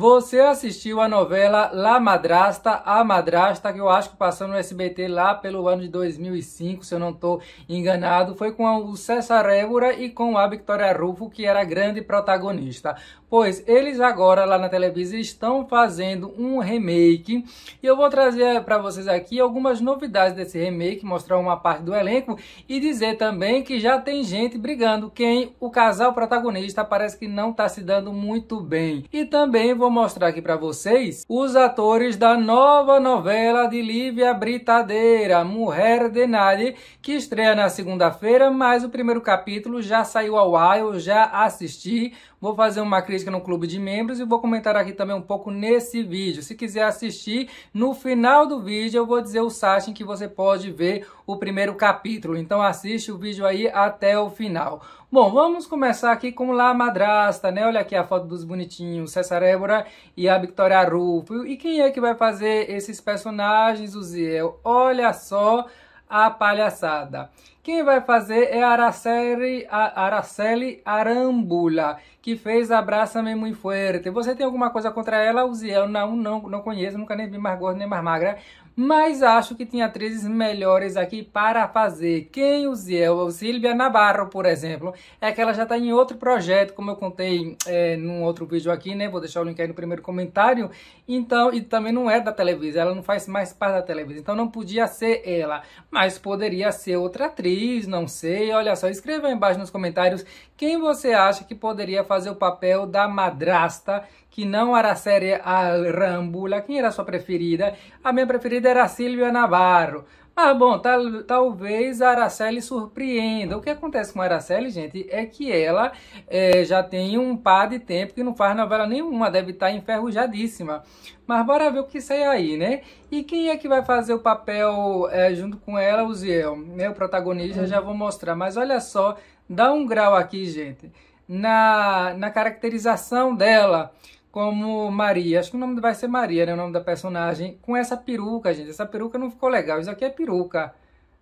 Você assistiu a novela La Madrasta, A Madrasta, que eu acho que passou no SBT lá pelo ano de 2005, se eu não estou enganado. Foi com o César Évora e com a Victoria Rufo, que era a grande protagonista. Pois eles agora lá na Televisa estão fazendo um remake. E eu vou trazer para vocês aqui algumas novidades desse remake, mostrar uma parte do elenco e dizer também que já tem gente brigando. Quem? O casal protagonista parece que não está se dando muito bem. E também vou vou mostrar aqui para vocês os atores da nova novela de Lívia Britadeira, Mulher de Nadie, que estreia na segunda-feira, mas o primeiro capítulo já saiu ao ar, eu já assisti, vou fazer uma crítica no clube de membros e vou comentar aqui também um pouco nesse vídeo. Se quiser assistir, no final do vídeo eu vou dizer o site em que você pode ver o primeiro capítulo, então assiste o vídeo aí até o final. Bom, vamos começar aqui com La Madrasta, né? Olha aqui a foto dos bonitinhos, César Évora e a Victoria Rufo. E quem é que vai fazer esses personagens, Ziel? Olha só a palhaçada. Quem vai fazer é Araceli, Araceli Arambula, que fez Abraça-me Muito Fuerte. Você tem alguma coisa contra ela, Ziel? Não, não, não conheço, nunca nem vi mais gorda nem mais magra mas acho que tinha atrizes melhores aqui para fazer. Quem o Ziel o Silvia Navarro, por exemplo, é que ela já está em outro projeto, como eu contei é, num outro vídeo aqui, né? Vou deixar o link aí no primeiro comentário. Então, e também não é da televisão, ela não faz mais parte da televisão, então não podia ser ela, mas poderia ser outra atriz, não sei. Olha só, escreva aí embaixo nos comentários quem você acha que poderia fazer o papel da madrasta, que não era a série a Rambula? Quem era a sua preferida? A minha preferida era Silvia Navarro. Ah, bom, tal, talvez a Araceli surpreenda. O que acontece com a Araceli, gente, é que ela é, já tem um par de tempo que não faz novela nenhuma, deve estar tá enferrujadíssima. Mas bora ver o que sai aí, né? E quem é que vai fazer o papel é, junto com ela, o Ziel, né? O protagonista, já vou mostrar. Mas olha só, dá um grau aqui, gente, na, na caracterização dela como Maria. Acho que o nome vai ser Maria, né? O nome da personagem. Com essa peruca, gente. Essa peruca não ficou legal. Isso aqui é peruca.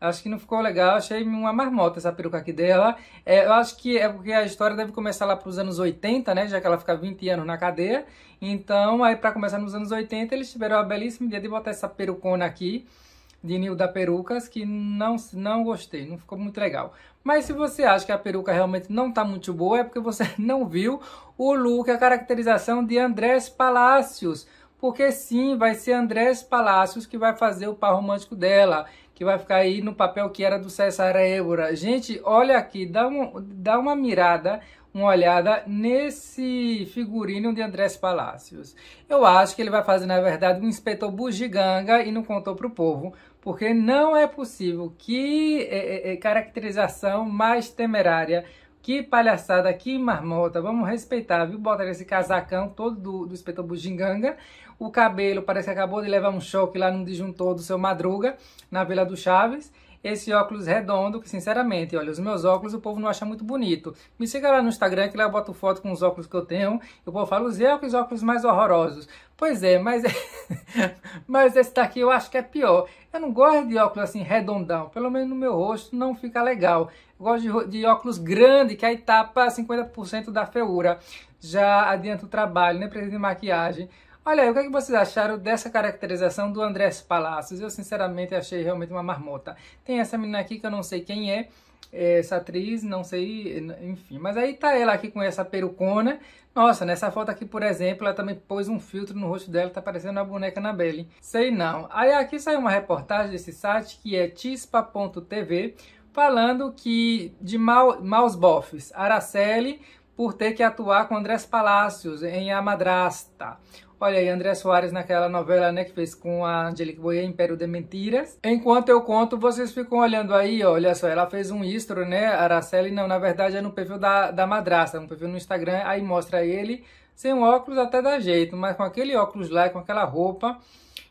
Acho que não ficou legal. Achei uma marmota essa peruca aqui dela. É, eu acho que é porque a história deve começar lá para os anos 80, né? Já que ela fica 20 anos na cadeia. Então, aí para começar nos anos 80, eles tiveram a belíssima ideia de botar essa perucona aqui de Nilda Perucas, que não, não gostei, não ficou muito legal. Mas se você acha que a peruca realmente não está muito boa, é porque você não viu o look, a caracterização de Andrés Palacios. Porque sim, vai ser Andrés Palacios que vai fazer o par romântico dela, que vai ficar aí no papel que era do César Évora. Gente, olha aqui, dá, um, dá uma mirada uma olhada nesse figurino de Andrés Palacios. Eu acho que ele vai fazer, na verdade, um inspetor bugiganga e não contou para o povo, porque não é possível que é, é, é, caracterização mais temerária, que palhaçada, que marmota, vamos respeitar, viu? Botaram esse casacão todo do, do inspetor Bugiganga, o cabelo parece que acabou de levar um choque lá no disjuntor do seu Madruga, na Vila do Chaves, esse óculos redondo, que sinceramente, olha, os meus óculos o povo não acha muito bonito. Me siga lá no Instagram, que lá eu boto foto com os óculos que eu tenho, e o povo fala, usei óculos, óculos mais horrorosos. Pois é, mas, é, mas esse daqui eu acho que é pior. Eu não gosto de óculos assim redondão, pelo menos no meu rosto não fica legal. Eu gosto de, de óculos grande, que aí tapa 50% da feura. Já adianta o trabalho, né? Precisa de maquiagem. Olha aí, o que, é que vocês acharam dessa caracterização do Andrés Palacios? Eu sinceramente achei realmente uma marmota. Tem essa menina aqui que eu não sei quem é, é, essa atriz, não sei, enfim. Mas aí tá ela aqui com essa perucona. Nossa, nessa foto aqui, por exemplo, ela também pôs um filtro no rosto dela, tá parecendo uma boneca na Belly. Sei não. Aí aqui saiu uma reportagem desse site que é tispa.tv falando que de mal, maus bofes, Araceli por ter que atuar com Andrés Palacios em A Madrasta. Olha aí, André Soares naquela novela, né, que fez com a Angelique Boyer, Império de Mentiras. Enquanto eu conto, vocês ficam olhando aí, olha só, ela fez um istro, né, Araceli, não, na verdade é no perfil da, da madrasta, no perfil no Instagram, aí mostra ele, sem óculos até dá jeito, mas com aquele óculos lá, com aquela roupa,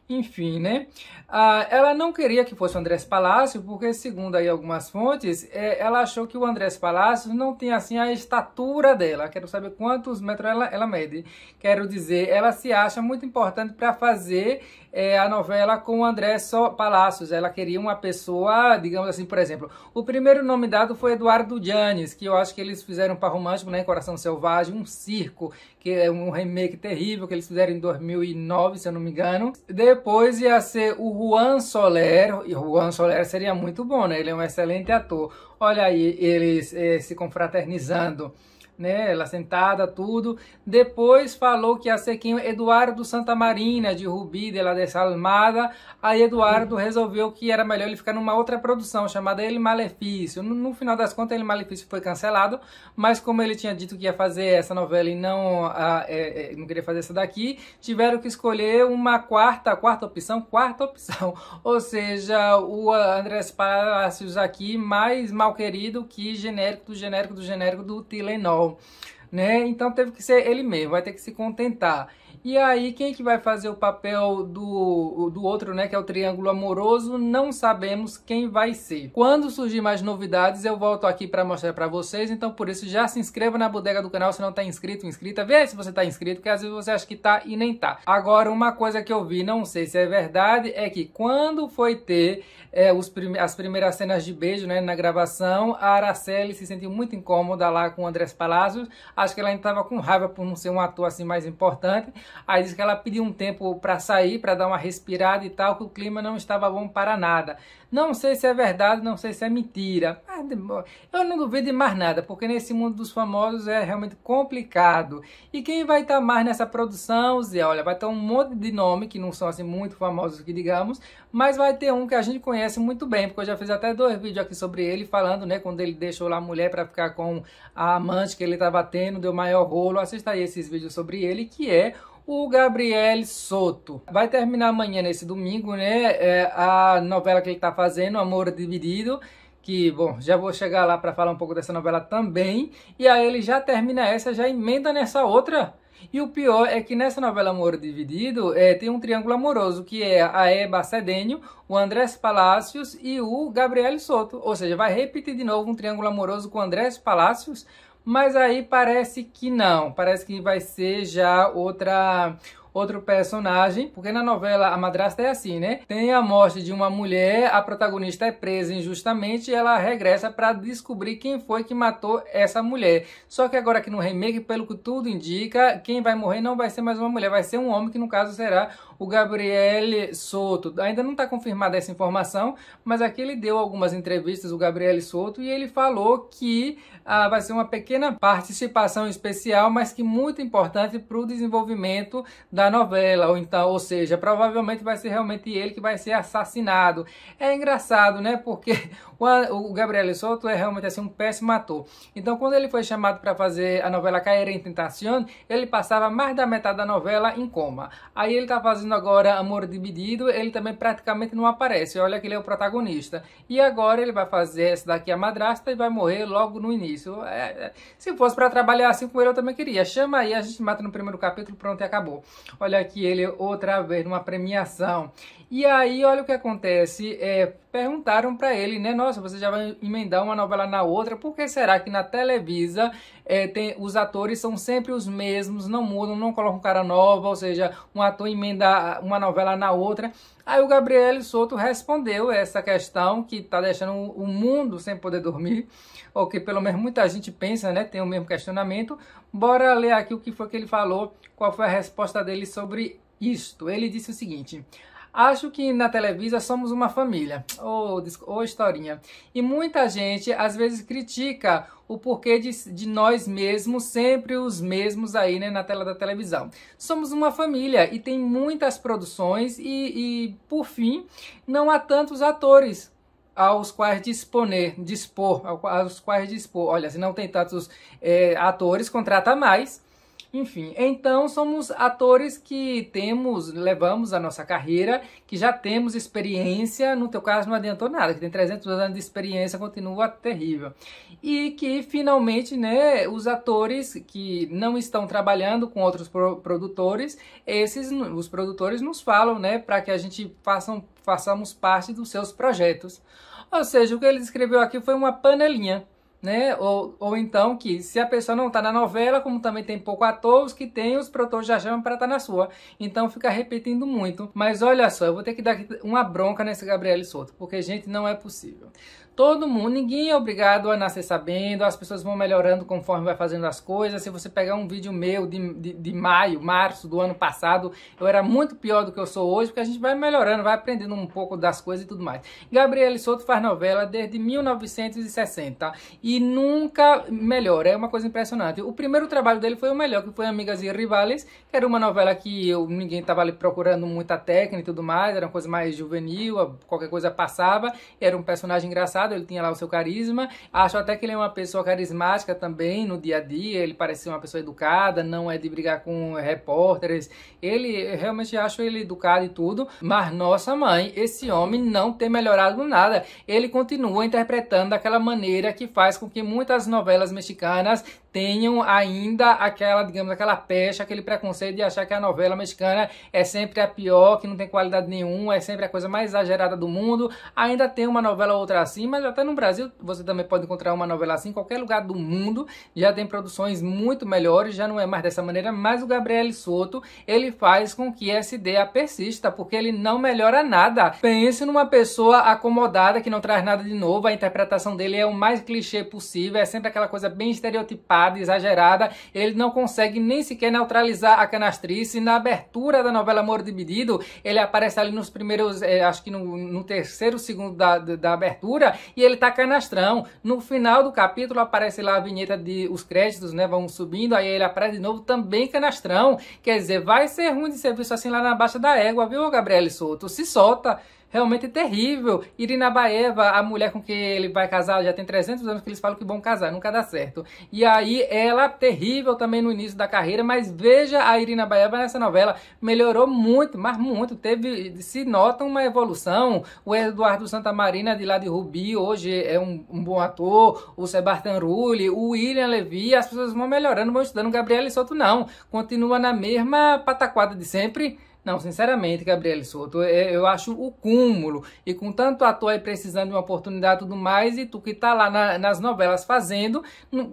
enfim, né? Ah, ela não queria que fosse o Andrés Palácio, porque, segundo aí algumas fontes, é, ela achou que o Andrés Palácio não tem assim a estatura dela. Quero saber quantos metros ela, ela mede. Quero dizer, ela se acha muito importante para fazer é, a novela com André so Palácios. Ela queria uma pessoa, digamos assim, por exemplo. O primeiro nome dado foi Eduardo Janes, que eu acho que eles fizeram para romântico, né? Coração Selvagem, um circo, que é um remake terrível que eles fizeram em 2009, se eu não me engano. Depois ia ser o Juan Soler, e o Juan Soler seria muito bom, né? Ele é um excelente ator. Olha aí, eles eh, se confraternizando né? Ela sentada, tudo. Depois falou que ia ser quem? Eduardo Santa Marina, né, de Rubi, de La Desalmada. Aí Eduardo resolveu que era melhor ele ficar numa outra produção chamada Ele Malefício. No, no final das contas, Ele Malefício foi cancelado, mas como ele tinha dito que ia fazer essa novela e não, a, é, é não queria fazer essa daqui, tiveram que escolher uma quarta, quarta opção, quarta opção. Ou seja, o Andrés Palacios aqui mais mal querido que genérico do genérico do genérico do Tilenol né? Então teve que ser ele mesmo, vai ter que se contentar. E aí, quem que vai fazer o papel do, do outro, né? Que é o triângulo amoroso, não sabemos quem vai ser. Quando surgir mais novidades, eu volto aqui para mostrar para vocês. Então, por isso, já se inscreva na bodega do canal se não tá inscrito, inscrita. Vê se você tá inscrito, porque às vezes você acha que tá e nem tá. Agora, uma coisa que eu vi, não sei se é verdade, é que quando foi ter é, os prime as primeiras cenas de beijo, né? Na gravação, a Araceli se sentiu muito incômoda lá com o Andrés Palacios. Acho que ela ainda tava com raiva por não ser um ator assim mais importante Aí diz que ela pediu um tempo para sair, para dar uma respirada e tal, que o clima não estava bom para nada. Não sei se é verdade, não sei se é mentira. Eu não duvido de mais nada, porque nesse mundo dos famosos é realmente complicado. E quem vai estar tá mais nessa produção, Zé? Olha, vai ter um monte de nome que não são assim muito famosos, que digamos, mas vai ter um que a gente conhece muito bem, porque eu já fiz até dois vídeos aqui sobre ele, falando, né, quando ele deixou lá a mulher para ficar com a amante que ele estava tendo, deu maior rolo. Assista aí esses vídeos sobre ele, que é o Gabriel Soto. Vai terminar amanhã, nesse domingo, né? É a novela que ele está fazendo, Amor Dividido. Que, bom, já vou chegar lá para falar um pouco dessa novela também. E aí ele já termina essa, já emenda nessa outra. E o pior é que nessa novela Amor Dividido é, tem um triângulo amoroso, que é a Eba Cedenho, o Andrés Palácios e o Gabriel Soto. Ou seja, vai repetir de novo um triângulo amoroso com o Andrés Palácios, mas aí parece que não, parece que vai ser já outra outro personagem, porque na novela A Madrasta é assim, né? Tem a morte de uma mulher, a protagonista é presa injustamente e ela regressa para descobrir quem foi que matou essa mulher. Só que agora aqui no remake, pelo que tudo indica, quem vai morrer não vai ser mais uma mulher, vai ser um homem que no caso será o Gabriele Soto, ainda não está confirmada essa informação, mas aqui ele deu algumas entrevistas, o Gabriele Soto, e ele falou que ah, vai ser uma pequena participação especial, mas que muito importante para o desenvolvimento da novela, ou então, ou seja, provavelmente vai ser realmente ele que vai ser assassinado. É engraçado, né? Porque o, o Gabriele Soto é realmente assim um péssimo ator. Então, quando ele foi chamado para fazer a novela Cair em Tentación, ele passava mais da metade da novela em coma. Aí ele está fazendo assistindo agora Amor Dividido, ele também praticamente não aparece. Olha que ele é o protagonista. E agora ele vai fazer essa daqui a madrasta e vai morrer logo no início. É, é se fosse para trabalhar assim com ele, eu também queria. Chama aí, a gente mata no primeiro capítulo, pronto e acabou. Olha aqui ele outra vez numa premiação. E aí, olha o que acontece. É, perguntaram para ele, né? Nossa, você já vai emendar uma novela na outra, por que será que na Televisa é, tem, os atores são sempre os mesmos, não mudam, não colocam cara nova, ou seja, um ator emenda uma novela na outra? Aí o Gabriel Soto respondeu essa questão que está deixando o mundo sem poder dormir, ou que pelo menos muita gente pensa, né? Tem o mesmo questionamento. Bora ler aqui o que foi que ele falou, qual foi a resposta dele sobre isto. Ele disse o seguinte: Acho que na Televisa somos uma família. ou oh, oh, historinha. E muita gente às vezes critica o porquê de, de, nós mesmos, sempre os mesmos aí né, na tela da televisão. Somos uma família e tem muitas produções e, e por fim, não há tantos atores aos quais disponer, dispor, aos quais dispor. Olha, se não tem tantos é, atores, contrata mais enfim, então somos atores que temos, levamos a nossa carreira, que já temos experiência, no teu caso não adiantou nada, que tem 300 anos de experiência, continua terrível. E que finalmente, né, os atores que não estão trabalhando com outros produtores, esses os produtores nos falam, né, para que a gente façam, façamos parte dos seus projetos. Ou seja, o que ele escreveu aqui foi uma panelinha né? Ou, ou então que se a pessoa não está na novela, como também tem pouco atores que tem, os produtores já chamam para estar tá na sua. Então fica repetindo muito. Mas olha só, eu vou ter que dar uma bronca nesse Gabriel Soto, porque gente, não é possível. Todo mundo, ninguém é obrigado a nascer sabendo, as pessoas vão melhorando conforme vai fazendo as coisas. Se você pegar um vídeo meu de, de, de maio, março do ano passado, eu era muito pior do que eu sou hoje, porque a gente vai melhorando, vai aprendendo um pouco das coisas e tudo mais. Gabriele Souto faz novela desde 1960 tá? e nunca melhora, é uma coisa impressionante. O primeiro trabalho dele foi o melhor, que foi Amigas e Rivales, que era uma novela que eu, ninguém estava ali procurando muita técnica e tudo mais, era uma coisa mais juvenil, qualquer coisa passava, era um personagem engraçado ele tinha lá o seu carisma. Acho até que ele é uma pessoa carismática também no dia a dia. Ele parece uma pessoa educada, não é de brigar com repórteres. Ele realmente acho ele educado e tudo. Mas nossa mãe, esse homem não tem melhorado nada. Ele continua interpretando daquela maneira que faz com que muitas novelas mexicanas tenham ainda aquela, digamos, aquela pecha, aquele preconceito de achar que a novela mexicana é sempre a pior, que não tem qualidade nenhuma, é sempre a coisa mais exagerada do mundo. Ainda tem uma novela ou outra assim, mas até no Brasil você também pode encontrar uma novela assim, em qualquer lugar do mundo, já tem produções muito melhores, já não é mais dessa maneira, mas o Gabriel Soto, ele faz com que essa ideia persista, porque ele não melhora nada. Pense numa pessoa acomodada que não traz nada de novo, a interpretação dele é o mais clichê possível, é sempre aquela coisa bem estereotipada, exagerada, ele não consegue nem sequer neutralizar a canastrice, na abertura da novela de Dividido, ele aparece ali nos primeiros, eh, acho que no, no terceiro segundo da, da, da abertura, e ele tá canastrão. No final do capítulo aparece lá a vinheta de os créditos, né? Vão subindo, aí ele aparece de novo também canastrão. Quer dizer, vai ser ruim de serviço assim lá na baixa da égua, viu, Gabriel Souto? Se solta realmente terrível. Irina Baeva, a mulher com que ele vai casar, já tem 300 anos que eles falam que vão casar, nunca dá certo. E aí ela, terrível também no início da carreira, mas veja a Irina Baeva nessa novela, melhorou muito, mas muito, teve, se nota uma evolução. O Eduardo Santa Marina de lá de Rubi, hoje é um, um bom ator, o Sebastian Rulli, o William Levy, as pessoas vão melhorando, vão estudando, Gabriel Soto não, continua na mesma pataquada de sempre, não, sinceramente, Gabriel Souto, é, eu acho o cúmulo. E com tanto ator aí precisando de uma oportunidade e tudo mais, e tu que tá lá na, nas novelas fazendo,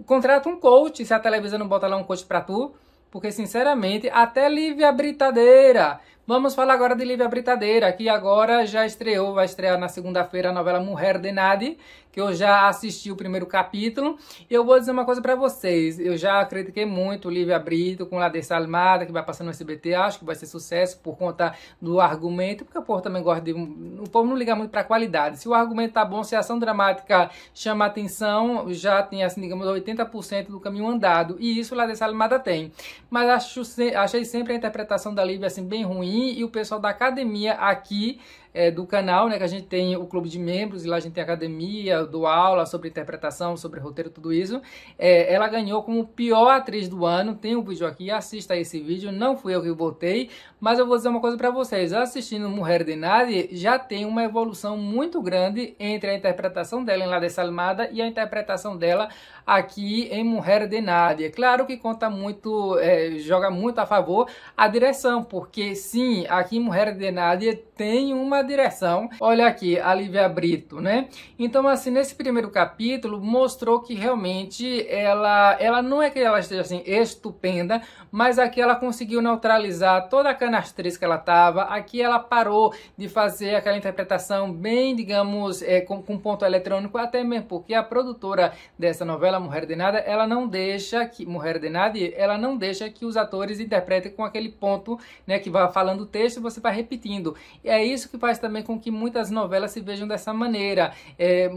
contrata um coach. Se a televisão não bota lá um coach pra tu, porque sinceramente, até Lívia Britadeira. Vamos falar agora de Lívia Britadeira, que agora já estreou, vai estrear na segunda-feira a novela Mulher de Nade, que eu já assisti o primeiro capítulo. E eu vou dizer uma coisa para vocês. Eu já critiquei muito o Lívia Brito com Ladeira Salmada, que vai passando no SBT. Acho que vai ser sucesso por conta do argumento, porque o povo também gosta de... O povo não liga muito pra qualidade. Se o argumento tá bom, se a ação dramática chama atenção, já tem, assim, digamos, 80% do caminho andado. E isso Ladeira Salmada tem. Mas acho, achei sempre a interpretação da Lívia, assim, bem ruim. E o pessoal da academia aqui é, do canal, né? Que a gente tem o clube de membros e lá a gente tem academia, do aula sobre interpretação, sobre roteiro, tudo isso. É, ela ganhou como pior atriz do ano. Tem um vídeo aqui, assista esse vídeo. Não fui eu que voltei mas eu vou dizer uma coisa para vocês. Assistindo Mulher de Nadie, já tem uma evolução muito grande entre a interpretação dela em La Desalmada e a interpretação dela aqui em Mulher de Nadie. Claro que conta muito, é, joga muito a favor a direção, porque sim, aqui em Mulher de Nadie tem uma direção. Olha aqui, a Lívia Brito, né? Então, assim, nesse primeiro capítulo, mostrou que realmente ela, ela não é que ela esteja assim estupenda, mas aqui ela conseguiu neutralizar toda a canastriz que ela tava. Aqui ela parou de fazer aquela interpretação bem, digamos, é, com, com ponto eletrônico, até mesmo porque a produtora dessa novela, Mulher de Nada, ela não deixa que, Mulher de Nada, ela não deixa que os atores interpretem com aquele ponto, né, que vai falando o texto e você vai repetindo. E é isso que faz faz também com que muitas novelas se vejam dessa maneira, é,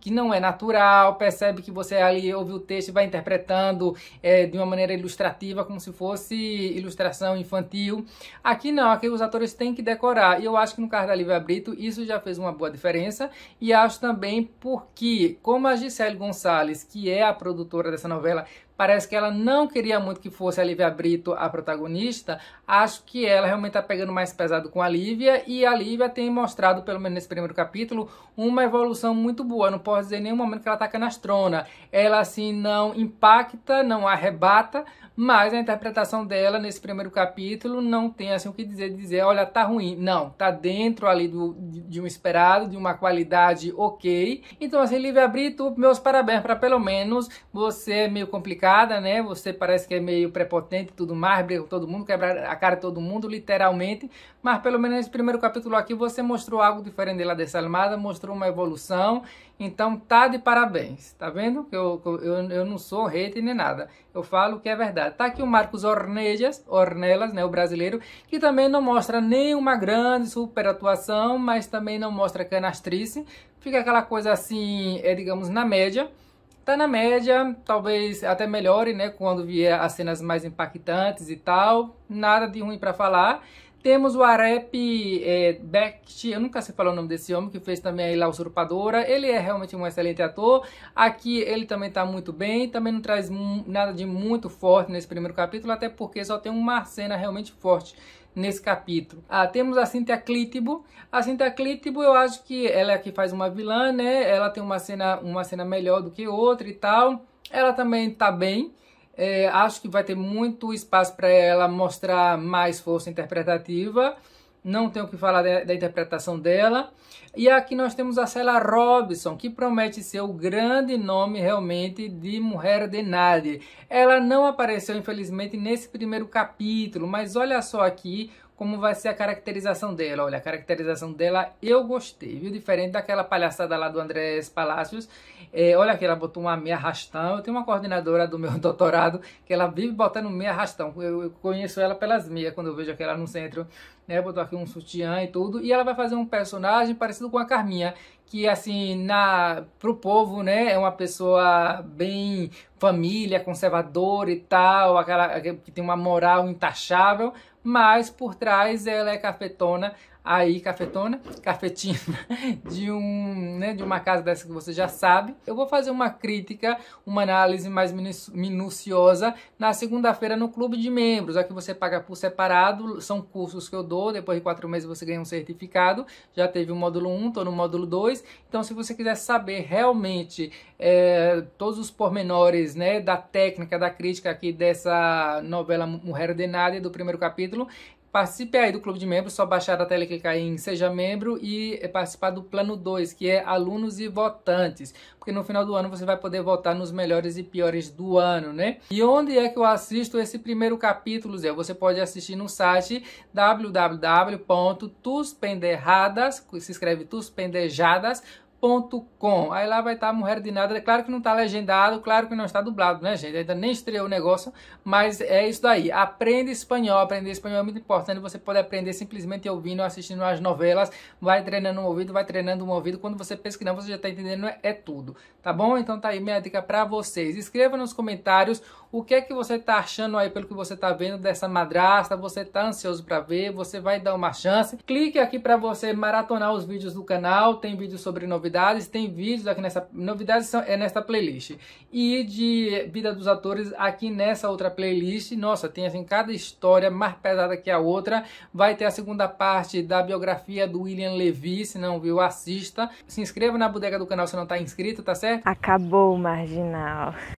que não é natural, percebe que você ali ouve o texto e vai interpretando é, de uma maneira ilustrativa, como se fosse ilustração infantil. Aqui não, aqui os atores têm que decorar. E eu acho que no caso da Lívia Brito isso já fez uma boa diferença. E acho também porque, como a Gisele Gonçalves, que é a produtora dessa novela, Parece que ela não queria muito que fosse a Lívia Brito a protagonista. Acho que ela realmente está pegando mais pesado com a Lívia e a Lívia tem mostrado, pelo menos nesse primeiro capítulo, uma evolução muito boa. Não posso dizer em nenhum momento que ela está canastrona. Ela, assim, não impacta, não arrebata, mas a interpretação dela nesse primeiro capítulo não tem assim o que dizer, dizer, olha, tá ruim. Não, tá dentro ali do, de um esperado, de uma qualidade ok. Então, assim, livre Brito, meus parabéns para pelo menos você é meio complicada, né? Você parece que é meio prepotente e tudo mais, brigou todo mundo, quebrar a cara de todo mundo, literalmente. Mas pelo menos nesse primeiro capítulo aqui você mostrou algo diferente lá dessa armada, mostrou uma evolução então tá de parabéns, tá vendo? Eu, eu, eu não sou hater nem nada, eu falo que é verdade. Tá aqui o Marcos Ornejas, Ornelas, né, o brasileiro, que também não mostra nenhuma grande super atuação, mas também não mostra canastrice. Fica aquela coisa assim, é, digamos, na média. Tá na média, talvez até melhore, né, quando vier as cenas mais impactantes e tal. Nada de ruim para falar. Temos o Arep é, Becht, eu nunca sei falar o nome desse homem, que fez também aí ilha Usurpadora. Ele é realmente um excelente ator. Aqui ele também está muito bem, também não traz nada de muito forte nesse primeiro capítulo, até porque só tem uma cena realmente forte nesse capítulo. Ah, temos a Cynthia Clitibo. A Cynthia Clitibo, eu acho que ela é que faz uma vilã, né? Ela tem uma cena, uma cena melhor do que outra e tal. Ela também tá bem. É, acho que vai ter muito espaço para ela mostrar mais força interpretativa. Não tenho o que falar da interpretação dela. E aqui nós temos a Cela Robson, que promete ser o grande nome realmente de Mulher de Nadie. Ela não apareceu, infelizmente, nesse primeiro capítulo, mas olha só aqui como vai ser a caracterização dela. Olha, a caracterização dela eu gostei, viu? Diferente daquela palhaçada lá do Andrés Palacios. É, olha aqui, ela botou uma meia arrastão. Eu tenho uma coordenadora do meu doutorado que ela vive botando meia arrastão. Eu, eu conheço ela pelas meias quando eu vejo aquela no centro. Né? Botou aqui um sutiã e tudo. E ela vai fazer um personagem parecido com a Carminha, que assim, na pro povo, né, é uma pessoa bem família, conservadora e tal, aquela que tem uma moral intachável, mas por trás ela é cafetona, aí cafetona, cafetina de um, né, de uma casa dessa que você já sabe. Eu vou fazer uma crítica, uma análise mais minuciosa na segunda-feira no clube de membros. Aqui você paga por separado, são cursos que eu dou, depois de quatro meses você ganha um certificado. Já teve o módulo 1, estou no módulo 2. Então, se você quiser saber realmente é, todos os pormenores né, da técnica, da crítica aqui dessa novela Mulher de nada do primeiro capítulo, Participe aí do clube de membros, só baixar a tela e clicar em seja membro e eh, participar do plano 2, que é alunos e votantes, porque no final do ano você vai poder votar nos melhores e piores do ano, né? E onde é que eu assisto esse primeiro capítulo, Zé? Você pode assistir no site www.tuspenderradas, se escreve tuspendejadas.com Aí lá vai estar tá Mulher de Nada. É claro que não está legendado, claro que não está dublado, né, gente? Ainda nem estreou o negócio, mas é isso daí. Aprenda espanhol. Aprender espanhol é muito importante. Você pode aprender simplesmente ouvindo, assistindo as novelas. Vai treinando um ouvido, vai treinando um ouvido. Quando você pensa que não, você já está entendendo, é, é tudo. Tá bom? Então tá aí minha dica para vocês. Escreva nos comentários o que é que você está achando aí pelo que você está vendo dessa madrasta. Você está ansioso para ver? Você vai dar uma chance? Clique aqui para você maratonar os vídeos do canal. Tem vídeos sobre novidades novidades, tem vídeos aqui nessa. Novidades são, é nesta playlist. E de Vida dos Atores aqui nessa outra playlist. Nossa, tem assim cada história mais pesada que a outra. Vai ter a segunda parte da biografia do William Levy. Se não viu, assista. Se inscreva na bodega do canal se não está inscrito, tá certo? Acabou o marginal.